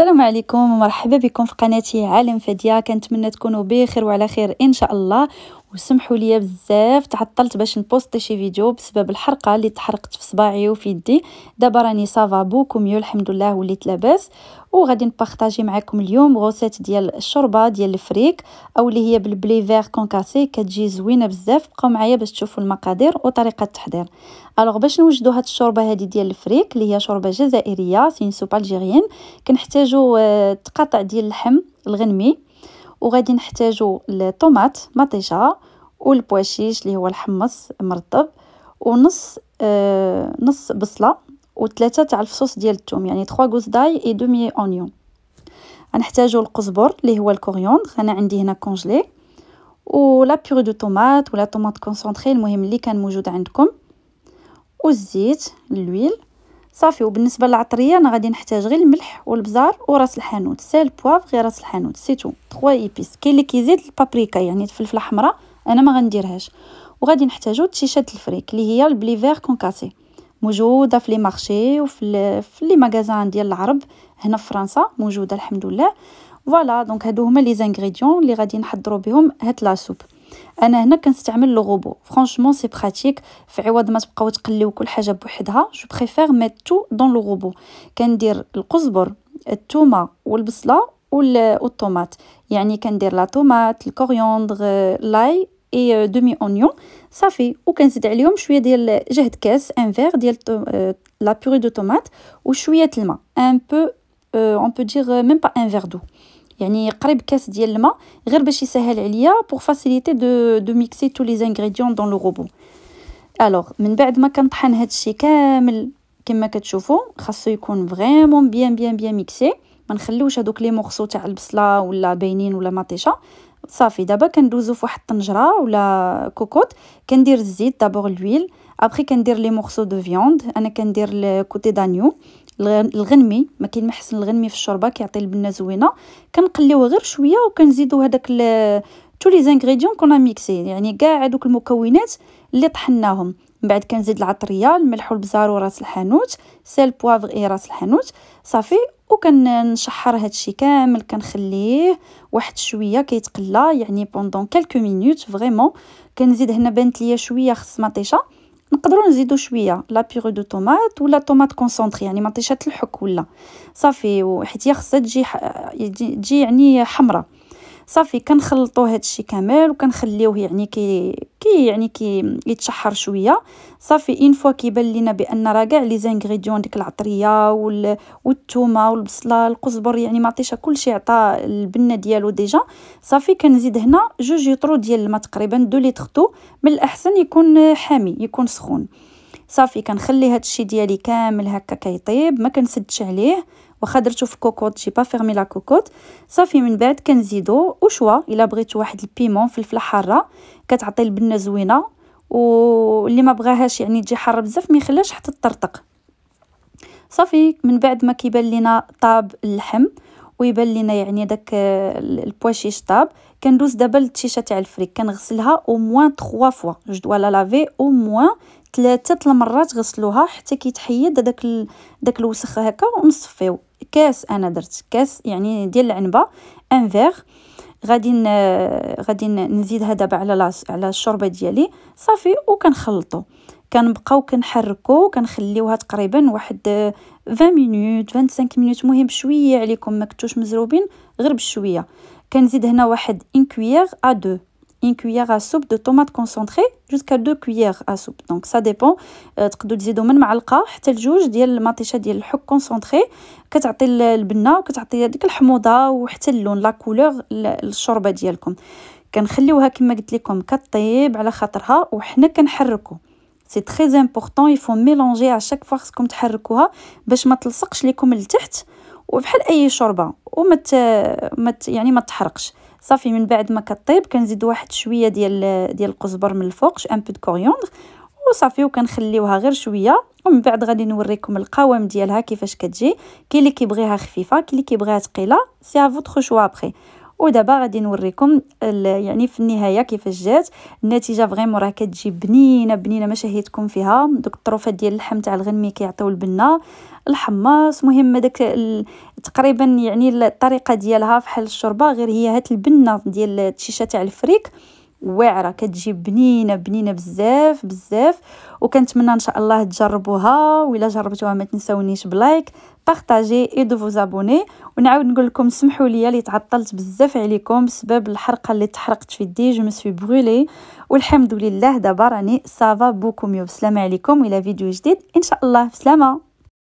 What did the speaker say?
السلام عليكم ومرحبا بكم في قناتي عالم فديا كنتمنى تكونوا بخير وعلى خير ان شاء الله وسمحوا لي بزاف تعطلت باش نبوستي شي فيديو بسبب الحرقه اللي تحرقت في صباعي وفي يدي دابا راني سافا بوكو ميو الحمد لله وليت لاباس وغادي نبارطاجي معكم اليوم غوسيت ديال الشوربه ديال الفريك او اللي هي بالبلي فيغ كونكاسي كتجي زوينه بزاف بقاو معايا باش تشوفوا المقادير وطريقه التحضير الوغ باش نوجدوا هاد الشوربه هادي ديال الفريك اللي هي شوربه جزائريه سين سوب الجيريان كنحتاجوا آه، تقاطع ديال اللحم الغنمي وغادي نحتاجوا الطوماط مطيشه والبواشيش اللي هو الحمص مرطب ونص آه نص بصله وثلاثه تاع الفصوص ديال الثوم يعني 3 غوز داي اي دومي اونيون غنحتاجو القزبر اللي هو الكوريوندر انا عندي هنا كونجلي ولا بيغي دو طوماط ولا طوماط كونسونطري المهم اللي كان موجود عندكم والزيت اللويل صافي وبالنسبه للعطريه انا غادي نحتاج غير الملح والبزار وراس الحانوت سيل بواف غير راس الحانوت سيتو 3 ايبيس كاين اللي كيزيد البابريكا يعني الفلفله حمراء انا ما غنديرهاش وغادي نحتاجو تشيشه الفريك اللي هي البليفير كونكاسي موجوده في لي مارشي وفي في لي ماغازان ديال العرب هنا في فرنسا موجوده الحمد لله فوالا دونك هادو هما لي زانغريديون اللي غادي نحضروا بهم هاد لا سوب انا هنا كنستعمل لو غوبو فرانشمون سي براتيك في عوض ما تبقاو تقليو كل حاجه بوحدها جو بريفير ميت تو دون لو غوبو كندير القزبر الثومه والبصله والطومات يعني كندير لا طومات الكوريوندر لاي اي دومي اونيون صافي وكنزيد عليهم شويه ديال جهد كاس ان فير ديال لا بوري دو طومات وشويه الماء ان بو اون بو دير ميم با ان فير دو يعني قريب كاس ديال الماء غير باش يسهل عليا بور فاسيليتي دو دو ميكسي تو لي زانغريديون دون لو روبو الوغ من بعد ما كنطحن هادشي كامل كما كتشوفوا خاصو يكون فريمون بيان بيان بيان ميكسي ما نخليوش هذوك لي مورسو تاع البصله ولا باينين ولا مطيشه صافي دابا كندوزو في واحد الطنجره ولا كوكوط كندير الزيت دابور لويل ابري كندير لي مورسو دو فيوند انا كندير الكوتي دانيو الغنمي ما كاين ما حسن الغنمي في الشوربه كيعطي البنه زوينه كنقليوه غير شويه وكنزيدو هذاك تو لي زانغريديون كنا ميكسي يعني كاع هذوك المكونات اللي طحناهم من بعد كنزيد العطريه الملح والبزار وراس الحانوت سيل بوافغ اي راس الحانوت صافي وكنشحر هادشي كامل كنخليه واحد شويه كيتقلى يعني بوندون كالكو مينوت فريمون كنزيد هنا بانت ليا شويه خص مطيشه نقدروا نزيدو شويه لا بيغو دو طوماط ولا طوماط كونسونطري يعني مطيشه الحك ولا صافي حيت هي خصها تجي تجي يعني حمراء صافي كنخلطو هادشي كامل وكنخليوه يعني كي كي يعني كي يتشحر شويه صافي اون فوا كيبان لينا بان راه كاع لي زانغريديون ديك العطريه وال... والثومه والبصله القزبر يعني عطيشها كلشي عطى البنه ديالو ديجا صافي كنزيد هنا جوج يطرو ديال الماء تقريبا دو لي تخطو من الاحسن يكون حامي يكون سخون صافي كنخلي هادشي ديالي كامل هكا كيطيب ما كنسدش عليه واخا درتو في الكوكوط جي با فيرمي لا كوكوط صافي من بعد كنزيدو وشوا الا بغيتو واحد البيمون فلفله حاره كتعطي البنه زوينه واللي ما بغاهاش يعني تجي حاره بزاف ما يخليهاش حتى تطرطق صافي من بعد ما كيبان لينا طاب اللحم ويبان لينا يعني داك البواشيش طاب كندوز دابا للتيشه تاع الفريك كنغسلها او موان 3 فوا دو لا لافي او موان ثلاثه المرات غسلوها حتى كيتحيد داك داك الوسخ هكا ونصفيو كاس انا درت كاس يعني ديال العنبه ان فيغ غادي غادي نزيدها دابا على على الشوربه ديالي صافي وكنخلطو كنبقاو كنحركو كنخليوها تقريبا واحد 20 مينوت 25 مينوت مهم بشويه عليكم ما كنتوش مزروبين غير بشويه كنزيد هنا واحد ان كويير ا 2 une cuillère à soupe de tomates concentrées jusqu'à deux cuillères à soupe دونك سا ديبون euh, تقدروا تزيدو من معلقه حتى لجوج ديال المطيشه ديال الحك كونسونطري كتعطي البنه وكتعطي هذيك الحموضه وحتى اللون لا كولور للشوربه ديالكم كنخليوها كما قلت لكم كطيب على خاطرها وحنا كنحركو سي تري امبورطون يفو ميلونجي على شاك فوا خصكم تحركوها باش ما تلصقش لكم لتحت وبحال اي شوربه وما يعني ما تحرقش صافي من بعد ما كطيب كنزيد واحد شويه ديال ديال القزبر من الفوق ان بو كوريوندر وصافي وكنخليوها غير شويه ومن بعد غادي نوريكم القوام ديالها كيفاش كتجي كاين اللي كيبغيها خفيفه كاين اللي كيبغيها ثقيله سي ا فوتر شوا بخي ودابا غادي نوريكم يعني في النهايه كيفاش جات النتيجه فريمون راه كتجي بنينه بنينه ما شهيتكم فيها دوك الطروفات ديال اللحم تاع الغنمي كيعطيو البنه الحماص مهم داك تقريبا يعني الطريقه ديالها فحال الشوربه غير هي هات البنه ديال الشيشه تاع الفريك واعره كتجي بنينه بنينه بزاف بزاف وكنتمنى ان شاء الله تجربوها ولا جربتوها ما تنساونيش بلايك بارطاجي اي دو فوزابوني ونعاود نقول لكم سمحوا لي اللي تعطلت بزاف عليكم بسبب الحرقه اللي تحرقت في يدي جو مسوي برولي والحمد لله دابا راني سافا بوكو ميو بسلامه عليكم الى فيديو جديد ان شاء الله بسلامه